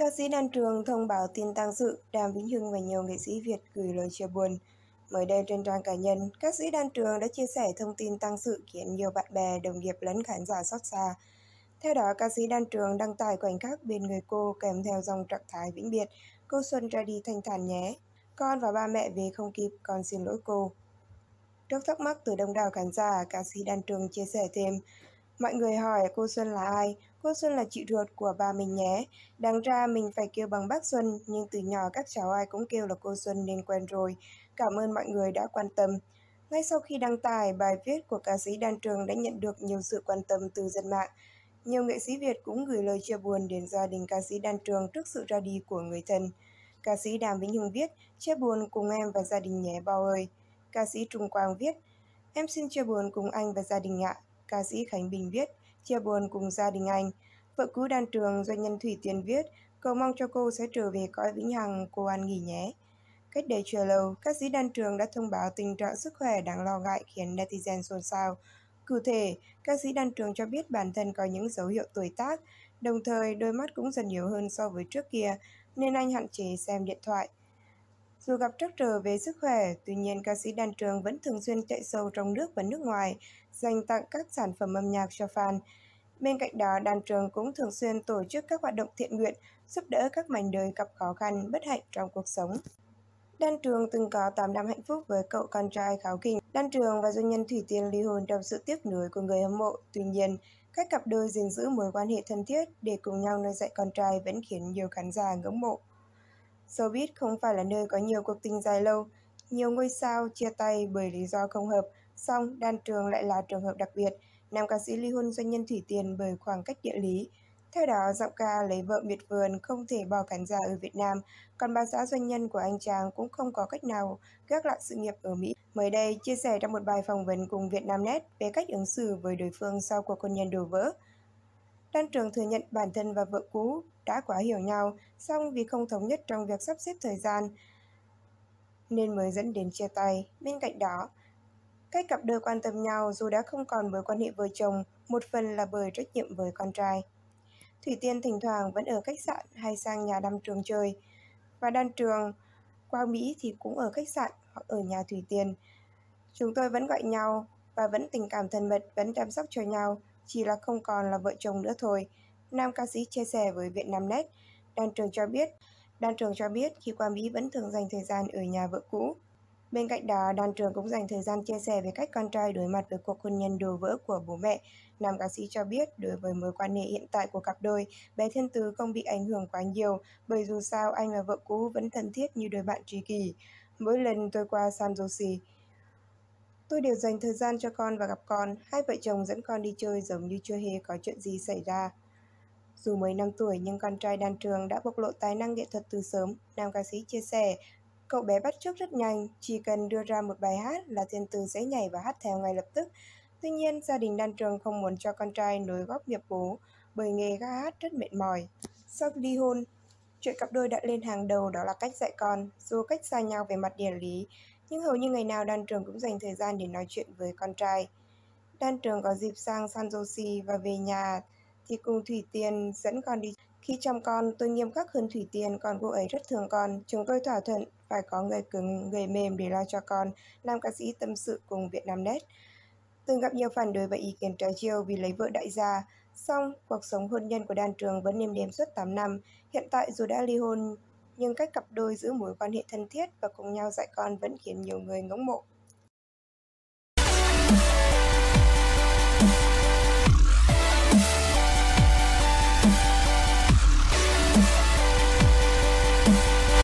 Ca sĩ Đan Trường thông báo tin tăng sự, Đàm Vĩnh Hưng và nhiều nghệ sĩ Việt gửi lời chia buồn. Mới đây trên trang cá nhân, ca sĩ Đan Trường đã chia sẻ thông tin tăng sự khiến nhiều bạn bè, đồng nghiệp lẫn khán giả xót xa. Theo đó, ca sĩ Đan Trường đăng tải khoảnh khắc bên người cô kèm theo dòng trạng thái vĩnh biệt, cô Xuân ra đi thanh thản nhé. Con và ba mẹ về không kịp, con xin lỗi cô. Trước thắc mắc từ đông đảo khán giả, ca sĩ Đan Trường chia sẻ thêm, Mọi người hỏi cô Xuân là ai, cô Xuân là chị ruột của bà mình nhé. Đáng ra mình phải kêu bằng bác Xuân, nhưng từ nhỏ các cháu ai cũng kêu là cô Xuân nên quen rồi. Cảm ơn mọi người đã quan tâm. Ngay sau khi đăng tải, bài viết của ca sĩ Đan Trường đã nhận được nhiều sự quan tâm từ dân mạng. Nhiều nghệ sĩ Việt cũng gửi lời chia buồn đến gia đình ca sĩ Đan Trường trước sự ra đi của người thân. Ca sĩ Đàm Vĩnh Hưng viết, chia buồn cùng em và gia đình nhé bao ơi. Ca sĩ Trung Quang viết, em xin chia buồn cùng anh và gia đình ạ ca sĩ Khánh Bình viết, chia buồn cùng gia đình anh. Vợ cũ đan trường doanh nhân Thủy Tiên viết, cầu mong cho cô sẽ trở về cõi vĩnh hằng, cô an nghỉ nhé. Cách đây chưa lâu, ca sĩ đan trường đã thông báo tình trạng sức khỏe đáng lo ngại khiến netizen xôn xao. Cụ thể, ca sĩ đan trường cho biết bản thân có những dấu hiệu tuổi tác, đồng thời đôi mắt cũng dần nhiều hơn so với trước kia, nên anh hạn chế xem điện thoại. Dù gặp trắc trở về sức khỏe, tuy nhiên ca sĩ Đan Trường vẫn thường xuyên chạy sâu trong nước và nước ngoài, dành tặng các sản phẩm âm nhạc cho fan. Bên cạnh đó, Đan Trường cũng thường xuyên tổ chức các hoạt động thiện nguyện, giúp đỡ các mảnh đời gặp khó khăn, bất hạnh trong cuộc sống. Đan Trường từng có 8 năm hạnh phúc với cậu con trai Kháo Kinh. Đan Trường và doanh nhân Thủy Tiên ly hôn trong sự tiếc nuối của người hâm mộ. Tuy nhiên, các cặp đôi gìn giữ mối quan hệ thân thiết để cùng nhau nuôi dạy con trai vẫn khiến nhiều khán giả ngưỡng mộ. Showbiz không phải là nơi có nhiều cuộc tình dài lâu. Nhiều ngôi sao chia tay bởi lý do không hợp, song đan trường lại là trường hợp đặc biệt. Nam ca sĩ ly hôn doanh nhân Thủy Tiền bởi khoảng cách địa lý. Theo đó, giọng ca lấy vợ miệt vườn không thể bỏ khán giả ở Việt Nam, còn bà xã doanh nhân của anh chàng cũng không có cách nào gác lại sự nghiệp ở Mỹ. Mới đây, chia sẻ trong một bài phỏng vấn cùng Vietnamnet về cách ứng xử với đối phương sau cuộc hôn nhân đổ vỡ, Đan Trường thừa nhận bản thân và vợ cũ đã quá hiểu nhau, song vì không thống nhất trong việc sắp xếp thời gian, nên mới dẫn đến chia tay. Bên cạnh đó, cách cặp đôi quan tâm nhau dù đã không còn mối quan hệ vợ chồng, một phần là bởi trách nhiệm với con trai. Thủy Tiên thỉnh thoảng vẫn ở khách sạn hay sang nhà Đan Trường chơi, và Đan Trường qua Mỹ thì cũng ở khách sạn hoặc ở nhà Thủy Tiên. Chúng tôi vẫn gọi nhau và vẫn tình cảm thân mật, vẫn chăm sóc cho nhau, chỉ là không còn là vợ chồng nữa thôi. Nam ca sĩ chia sẻ với Vietnamnet, đàn trường cho biết, đàn trường cho biết khi qua Mỹ vẫn thường dành thời gian ở nhà vợ cũ. Bên cạnh đó, đàn trường cũng dành thời gian chia sẻ về cách con trai đối mặt với cuộc hôn nhân đổ vỡ của bố mẹ. Nam ca sĩ cho biết, đối với mối quan hệ hiện tại của cặp đôi, bé Thiên Tứ không bị ảnh hưởng quá nhiều, bởi dù sao anh và vợ cũ vẫn thân thiết như đôi bạn tri kỷ. Mỗi lần tôi qua San Jose, Tôi đều dành thời gian cho con và gặp con, hai vợ chồng dẫn con đi chơi giống như chưa hề có chuyện gì xảy ra. Dù mới năm tuổi nhưng con trai đàn trường đã bộc lộ tài năng nghệ thuật từ sớm, nam ca sĩ chia sẻ. Cậu bé bắt chước rất nhanh, chỉ cần đưa ra một bài hát là thiên từ sẽ nhảy và hát theo ngay lập tức. Tuy nhiên, gia đình đàn trường không muốn cho con trai nối góp nghiệp bố, bởi nghề ca hát rất mệt mỏi. Sau ly hôn, chuyện cặp đôi đã lên hàng đầu đó là cách dạy con, dù cách xa nhau về mặt địa lý, nhưng hầu như ngày nào Đan Trường cũng dành thời gian để nói chuyện với con trai. Đan Trường có dịp sang San Jose và về nhà thì cùng Thủy Tiên dẫn con đi. Khi chăm con, tôi nghiêm khắc hơn Thủy Tiên, còn cô ấy rất thương con. Chúng tôi thỏa thuận phải có người cứng, người mềm để lo cho con, nam ca sĩ tâm sự cùng Việt Nam Net. Từng gặp nhiều phản đối và ý kiến trái chiều vì lấy vợ đại gia. Song, cuộc sống hôn nhân của Đan Trường vẫn êm đếm suốt 8 năm. Hiện tại dù đã ly hôn nhưng cách cặp đôi giữ mối quan hệ thân thiết và cùng nhau dạy con vẫn khiến nhiều người ngưỡng mộ.